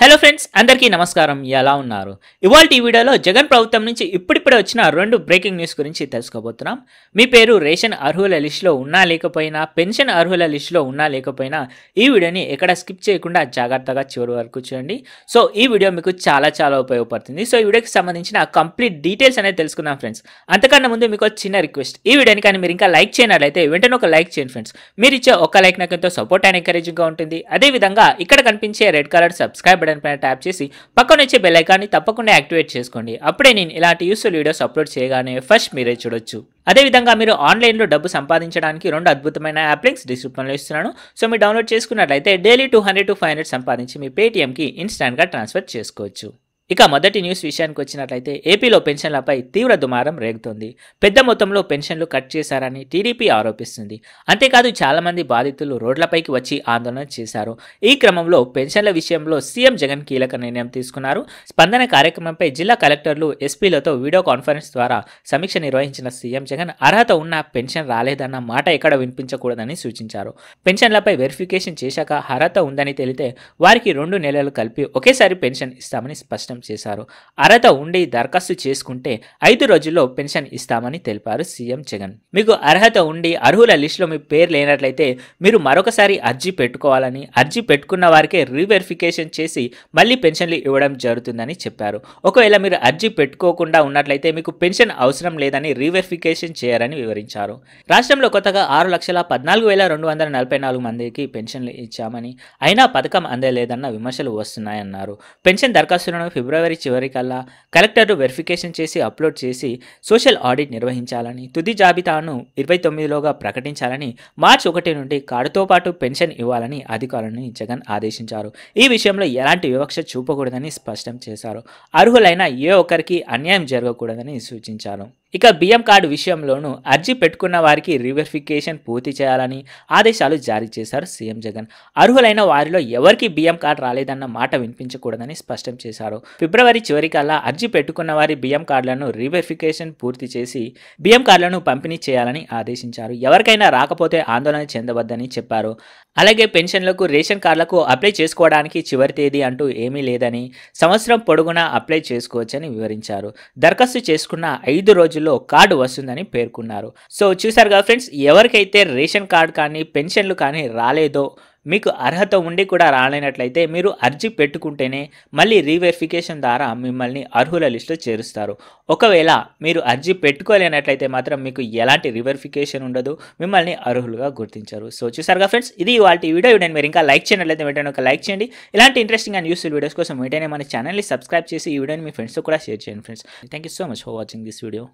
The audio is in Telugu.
హలో ఫ్రెండ్స్ అందరికీ నమస్కారం ఎలా ఉన్నారు ఇవాళ ఈ వీడియోలో జగన్ ప్రభుత్వం నుంచి ఇప్పుడిప్పుడే వచ్చిన రెండు బ్రేకింగ్ న్యూస్ గురించి తెలుసుకోబోతున్నాం మీ పేరు రేషన్ అర్హుల లిస్టులో ఉన్నా లేకపోయినా పెన్షన్ అర్హుల లిస్టులో ఉన్నా లేకపోయినా ఈ వీడియోని ఎక్కడ స్కిప్ చేయకుండా జాగ్రత్తగా చివరి వరకు చూడండి సో ఈ వీడియో మీకు చాలా చాలా ఉపయోగపడుతుంది సో ఈ వీడియోకి సంబంధించిన కంప్లీట్ డీటెయిల్స్ అనేది తెలుసుకుందాం ఫ్రెండ్స్ అంతకన్నా ముందు మీకు చిన్న రిక్వెస్ట్ ఈ వీడియోని కానీ మీరు ఇంకా లైక్ చేయనట్లయితే వెంటనే ఒక లైక్ చేయండి ఫ్రెండ్స్ మీరు ఇచ్చే ఒక లైక్ నాకు ఎంతో సపోర్ట్ అండ్ ఎంకరేజింగ్గా ఉంటుంది అదేవిధంగా ఇక్కడ కనిపించే రెడ్ కలర్ సబ్స్క్రైబ్ బటన్ పైన ట్యాప్ చేసి పక్కన వచ్చే బెల్లైకాన్ని తప్పకుండా యాక్టివేట్ చేసుకోండి అప్పుడే నేను ఇలాంటి యూస్ఫుల్ వీడియోస్ అప్లోడ్ చేయగానే ఫస్ట్ మీరే చూడొచ్చు అదేవిధంగా మీరు ఆన్లైన్లో డబ్బు సంపాదించడానికి రెండు అద్భుతమైన యాప్ లింక్స్ డిస్క్రిప్షన్లో ఇస్తున్నాను సో మీరు డౌన్లోడ్ చేసుకున్నట్లయితే daily two hundred to five hundred సంపాదించి మీ పేటీఎంకి ఇన్స్టాంట్గా ట్రాన్స్ఫర్ చేసుకోవచ్చు ఇక మొదటి న్యూస్ విషయానికి వచ్చినట్లయితే ఏపీలో పెన్షన్లపై తీవ్ర దుమారం రేగుతోంది పెద్ద మొత్తంలో పెన్షన్లు కట్ చేశారని టీడీపీ ఆరోపిస్తుంది అంతేకాదు చాలామంది బాధితులు రోడ్లపైకి వచ్చి ఆందోళన చేశారు ఈ క్రమంలో పెన్షన్ల విషయంలో సీఎం జగన్ కీలక నిర్ణయం తీసుకున్నారు స్పందన కార్యక్రమంపై జిల్లా కలెక్టర్లు ఎస్పీలతో వీడియో కాన్ఫరెన్స్ ద్వారా సమీక్ష నిర్వహించిన సీఎం జగన్ అర్హత ఉన్న పెన్షన్ రాలేదన్న మాట ఎక్కడ వినిపించకూడదని సూచించారు పెన్షన్లపై వెరిఫికేషన్ చేశాక అర్హత ఉందని తెలితే వారికి రెండు నెలలు కలిపి ఒకేసారి పెన్షన్ ఇస్తామని స్పష్టం మోసం చేశారు అర్హత ఉండి దరఖాస్తు చేసుకుంటే ఐదు రోజుల్లో పెన్షన్ ఇస్తామని తెలిపారు సీఎం జగన్ మీకు అర్హత ఉండి అర్హుల లిస్టులో మీ పేరు లేనట్లయితే మీరు మరొకసారి అర్జీ పెట్టుకోవాలని అర్జీ పెట్టుకున్న వారికే రీవెరిఫికేషన్ చేసి మళ్ళీ పెన్షన్లు ఇవ్వడం జరుగుతుందని చెప్పారు ఒకవేళ మీరు అర్జీ పెట్టుకోకుండా ఉన్నట్లయితే మీకు పెన్షన్ అవసరం లేదని రీవెరిఫికేషన్ చేయాలని వివరించారు రాష్ట్రంలో కొత్తగా ఆరు లక్షల పద్నాలుగు వేల రెండు వందల నలభై నాలుగు మందికి పెన్షన్లు ఇచ్చామని అయినా పథకం అందలేదన్న విమర్శలు వస్తున్నాయన్నారు పెన్షన్ దరఖాస్తులను ఫిబ్రవరి ఫిబ్రవరి చివరికల్లా కలెక్టర్లు వెరిఫికేషన్ చేసి అప్లోడ్ చేసి సోషల్ ఆడిట్ నిర్వహించాలని తుది జాబితాను ఇరవై తొమ్మిదిలోగా ప్రకటించాలని మార్చి ఒకటి నుండి కార్డుతో పాటు పెన్షన్ ఇవ్వాలని అధికారులను జగన్ ఆదేశించారు ఈ విషయంలో ఎలాంటి వివక్ష చూపకూడదని స్పష్టం చేశారు అర్హులైన ఏ ఒక్కరికి అన్యాయం జరగకూడదని సూచించారు ఇక బియ్యం కార్డు విషయంలోనూ అర్జీ పెట్టుకున్న వారికి రివెరిఫికేషన్ పూర్తి చేయాలని ఆదేశాలు జారీ చేశారు సీఎం జగన్ అర్హులైన వారిలో ఎవరికి బియ్యం కార్డు రాలేదన్న మాట వినిపించకూడదని స్పష్టం చేశారు ఫిబ్రవరి చివరికల్లా అర్జీ పెట్టుకున్న వారి బియ్యం కార్డులను రివెరిఫికేషన్ పూర్తి చేసి బియ్యం కార్డులను పంపిణీ చేయాలని ఆదేశించారు ఎవరికైనా రాకపోతే ఆందోళన చెందవద్దని చెప్పారు అలాగే పెన్షన్లకు రేషన్ కార్డులకు అప్లై చేసుకోవడానికి చివరి తేదీ అంటూ ఏమీ లేదని సంవత్సరం పొడుగునా అప్లై చేసుకోవచ్చని వివరించారు దరఖాస్తు చేసుకున్న ఐదు రోజులు రోజుల్లో కార్డు వస్తుందని పేర్కొన్నారు సో చూసారుగా ఫ్రెండ్స్ ఎవరికైతే రేషన్ కార్డు కానీ పెన్షన్లు కానీ రాలేదో మీకు అర్హత ఉండి కూడా రాలేనట్లయితే మీరు అర్జీ పెట్టుకుంటేనే మళ్ళీ రీవెరిఫికేషన్ ద్వారా మిమ్మల్ని అర్హుల లిస్టులో చేరుస్తారు ఒకవేళ మీరు అర్జీ పెట్టుకోలేనట్లయితే మాత్రం మీకు ఎలాంటి రివెరిఫికేషన్ ఉండదు మిమ్మల్ని అర్హులుగా గుర్తించారు సో చూసారుగా ఫ్రెండ్స్ ఇది వాళ్ళ వీడియో ఇవ్వండి మీరు ఇంకా లైక్ చేయనట్లయితే వెంటనే ఒక లైక్ చేయండి ఇలాంటి ఇంట్రెస్టింగ్ అండ్ యూస్ఫుల్ వీడియోస్ కోసం వెంటనే మన ఛానల్ని సబ్స్క్రైబ్ చేసి ఈ వీడియోని మీ ఫ్రెండ్స్తో కూడా షేర్ చేయండి friends thank you so much for watching this video